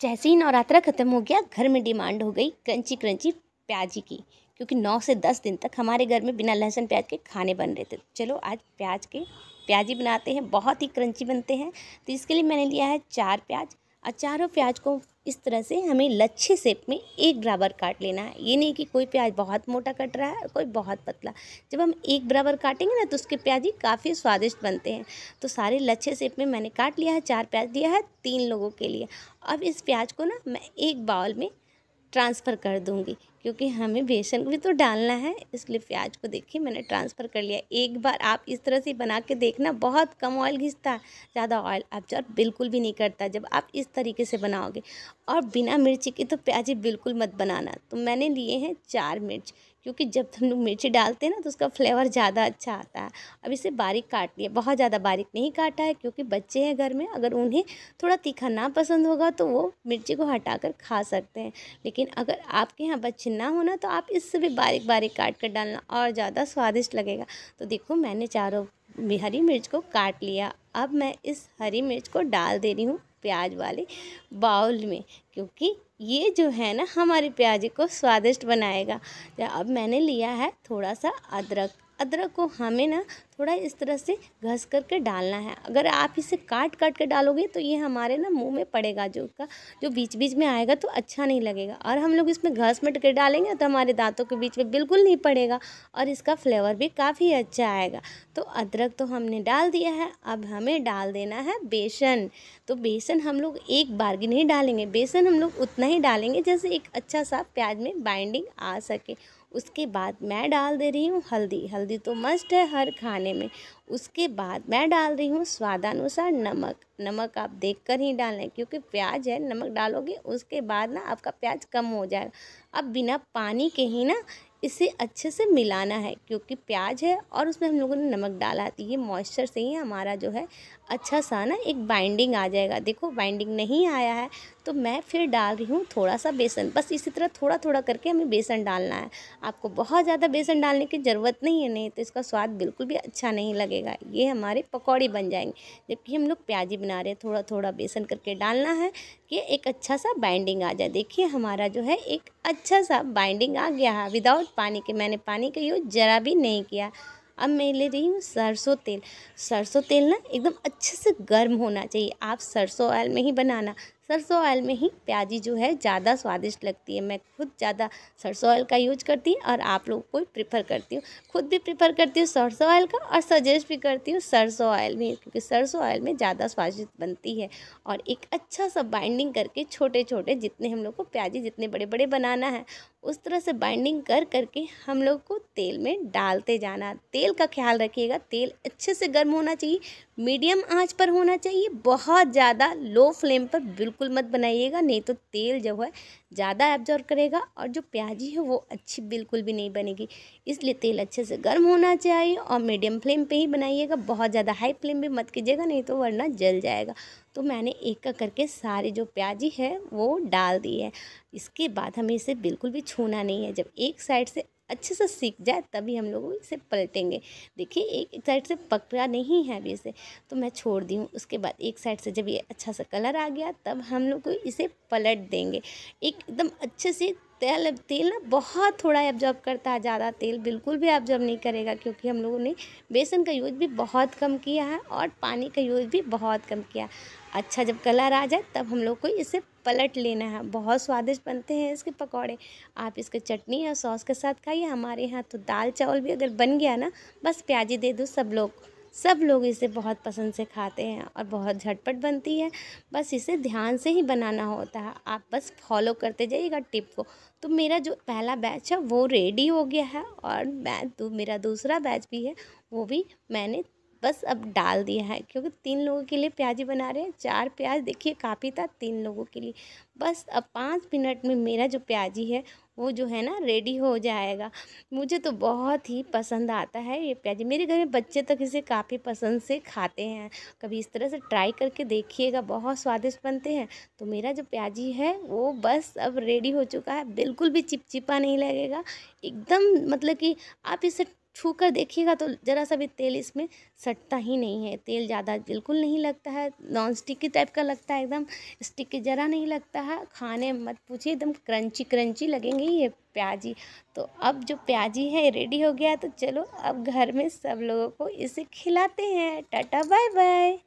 जैसे ही नवरात्रा ख़त्म हो गया घर में डिमांड हो गई क्रंची क्रंची प्याजी की क्योंकि नौ से दस दिन तक हमारे घर में बिना लहसुन प्याज के खाने बन रहे थे चलो आज प्याज के प्याजी बनाते हैं बहुत ही क्रंची बनते हैं तो इसके लिए मैंने लिया है चार प्याज चारों प्याज को इस तरह से हमें लच्छे सेप में एक बराबर काट लेना है ये नहीं कि कोई प्याज बहुत मोटा कट रहा है और कोई बहुत पतला जब हम एक बराबर काटेंगे ना तो उसके प्याज ही काफ़ी स्वादिष्ट बनते हैं तो सारे लच्छे सेप में मैंने काट लिया है चार प्याज दिया है तीन लोगों के लिए अब इस प्याज को ना मैं एक बाउल में ट्रांसफ़र कर दूँगी क्योंकि हमें बेसन भी तो डालना है इसलिए प्याज को देखिए मैंने ट्रांसफ़र कर लिया एक बार आप इस तरह से बना के देखना बहुत कम ऑयल घिसता ज़्यादा ऑयल जो बिल्कुल भी नहीं करता जब आप इस तरीके से बनाओगे और बिना मिर्ची के तो प्याजी बिल्कुल मत बनाना तो मैंने लिए हैं चार मिर्च क्योंकि जब हम लोग मिर्ची डालते हैं ना तो उसका फ्लेवर ज़्यादा अच्छा आता है अब इसे बारीक काट लिया बहुत ज़्यादा बारीक नहीं काटा है क्योंकि बच्चे हैं घर में अगर उन्हें थोड़ा तीखा ना पसंद होगा तो वो मिर्ची को हटाकर खा सकते हैं लेकिन अगर आपके यहाँ बच्चे ना हो ना तो आप इससे भी बारीक बारीक काट कर डालना और ज़्यादा स्वादिष्ट लगेगा तो देखो मैंने चारों हरी मिर्च को काट लिया अब मैं इस हरी मिर्च को डाल दे रही हूँ प्याज वाले बाउल में क्योंकि ये जो है ना हमारे प्याज को स्वादिष्ट बनाएगा तो अब मैंने लिया है थोड़ा सा अदरक अदरक को हमें ना थोड़ा इस तरह से घस कर के डालना है अगर आप इसे काट काट के डालोगे तो ये हमारे ना मुंह में पड़ेगा जो का जो बीच बीच में आएगा तो अच्छा नहीं लगेगा और हम लोग इसमें घस मट के डालेंगे तो हमारे दांतों के बीच में बिल्कुल नहीं पड़ेगा और इसका फ्लेवर भी काफ़ी अच्छा आएगा तो अदरक तो हमने डाल दिया है अब हमें डाल देना है बेसन तो बेसन हम लोग एक बार भी नहीं डालेंगे बेसन हम लोग उतना ही डालेंगे जैसे एक अच्छा सा प्याज में बाइंडिंग आ सके उसके बाद मैं डाल दे रही हूँ हल्दी हल्दी तो मस्ट है हर खाने मसाले में उसके बाद मैं डाल रही हूँ स्वादानुसार नमक नमक आप देख कर ही डालें क्योंकि प्याज है नमक डालोगे उसके बाद ना आपका प्याज कम हो जाएगा अब बिना पानी के ही ना इसे अच्छे से मिलाना है क्योंकि प्याज है और उसमें हम लोगों ने नमक डाला तो ये मॉइस्चर से ही हमारा जो है अच्छा सा ना एक बाइंडिंग आ जाएगा देखो बाइंडिंग नहीं आया है तो मैं फिर डाल रही हूँ थोड़ा सा बेसन बस इसी तरह थोड़ा थोड़ा करके हमें बेसन डालना है आपको बहुत ज़्यादा बेसन डालने की ज़रूरत नहीं है नहीं तो इसका स्वाद बिल्कुल भी अच्छा नहीं लगेगा ये हमारे पकौड़े बन जाएंगे जबकि हम लोग प्याजी बना रहे हैं थोड़ा थोड़ा बेसन करके डालना है कि एक अच्छा सा बाइंडिंग आ जाए देखिए हमारा जो है एक अच्छा सा बाइंडिंग आ गया है विदाउट पानी के मैंने पानी का यूज़ ज़रा भी नहीं किया अब मैं ले रही हूँ सरसों तेल सरसों तेल ना एकदम अच्छे से गर्म होना चाहिए आप सरसों ऑयल में ही बनाना सरसों ऑयल में ही प्याजी जो है ज़्यादा स्वादिष्ट लगती है मैं खुद ज़्यादा सरसों ऑयल का यूज करती हूँ और आप लोग को प्रेफर करती हूँ खुद भी प्रेफर करती हूँ सरसों ऑयल का और सजेस्ट भी करती हूँ सरसों ऑयल में क्योंकि सरसों ऑयल में ज़्यादा स्वादिष्ट बनती है और एक अच्छा सा बाइंडिंग करके छोटे छोटे जितने हम लोग को प्याजी जितने बड़े बड़े बनाना है उस तरह से बाइंडिंग कर करके हम लोग को तेल में डालते जाना तेल का ख्याल रखिएगा तेल अच्छे से गर्म होना चाहिए मीडियम आंच पर होना चाहिए बहुत ज़्यादा लो फ्लेम पर बिल्कुल मत बनाइएगा नहीं तो तेल जो है ज़्यादा एब्जॉर्व करेगा और जो प्याजी है वो अच्छी बिल्कुल भी नहीं बनेगी इसलिए तेल अच्छे से गर्म होना चाहिए और मीडियम फ्लेम पर ही बनाइएगा बहुत ज़्यादा हाई फ्लेम भी मत कीजिएगा नहीं तो वरना जल जाएगा तो मैंने एक एक करके सारे जो प्याजी है वो डाल दी है इसके बाद हमें इसे बिल्कुल भी छूना नहीं है जब एक साइड से अच्छे से सीख जाए तभी हम लोग इसे पलटेंगे देखिए एक एक साइड से पकड़ा नहीं है अभी इसे तो मैं छोड़ दी हूँ उसके बाद एक साइड से जब ये अच्छा सा कलर आ गया तब हम लोग को इसे पलट देंगे एक एकदम अच्छे से तेल तेल ना बहुत थोड़ा एब्जॉर्ब करता है ज़्यादा तेल बिल्कुल भी एब्जॉर्ब नहीं करेगा क्योंकि हम लोगों ने बेसन का यूज भी बहुत कम किया है और पानी का यूज भी बहुत कम किया अच्छा जब कलर आ जाए तब हम लोग को इसे पलट लेना है बहुत स्वादिष्ट बनते हैं इसके पकौड़े आप इसके चटनी या सॉस के साथ खाइए हमारे यहाँ तो दाल चावल भी अगर बन गया ना बस प्याजी दे दो सब लोग सब लोग इसे बहुत पसंद से खाते हैं और बहुत झटपट बनती है बस इसे ध्यान से ही बनाना होता है आप बस फॉलो करते जाइएगा टिप को तो मेरा जो पहला बैच है वो रेडी हो गया है और मैं मेरा दूसरा बैच भी है वो भी मैंने बस अब डाल दिया है क्योंकि तीन लोगों के लिए प्याजी बना रहे हैं चार प्याज देखिए काफ़ी था तीन लोगों के लिए बस अब पाँच मिनट में मेरा जो प्याजी है वो जो है ना रेडी हो जाएगा मुझे तो बहुत ही पसंद आता है ये प्याजी मेरे घर में बच्चे तक इसे काफ़ी पसंद से खाते हैं कभी इस तरह से ट्राई करके देखिएगा बहुत स्वादिष्ट बनते हैं तो मेरा जो प्याजी है वो बस अब रेडी हो चुका है बिल्कुल भी चिपचिपा नहीं लगेगा एकदम मतलब कि आप इसे छू कर देखिएगा तो ज़रा सा भी तेल इसमें सटता ही नहीं है तेल ज़्यादा बिल्कुल नहीं लगता है नॉन स्टिकी टाइप का लगता है एकदम स्टिकी ज़रा नहीं लगता है खाने मत पूछिए एकदम क्रंची क्रंची लगेंगे ये प्याजी तो अब जो प्याजी है रेडी हो गया तो चलो अब घर में सब लोगों को इसे खिलाते हैं टाटा बाय बाय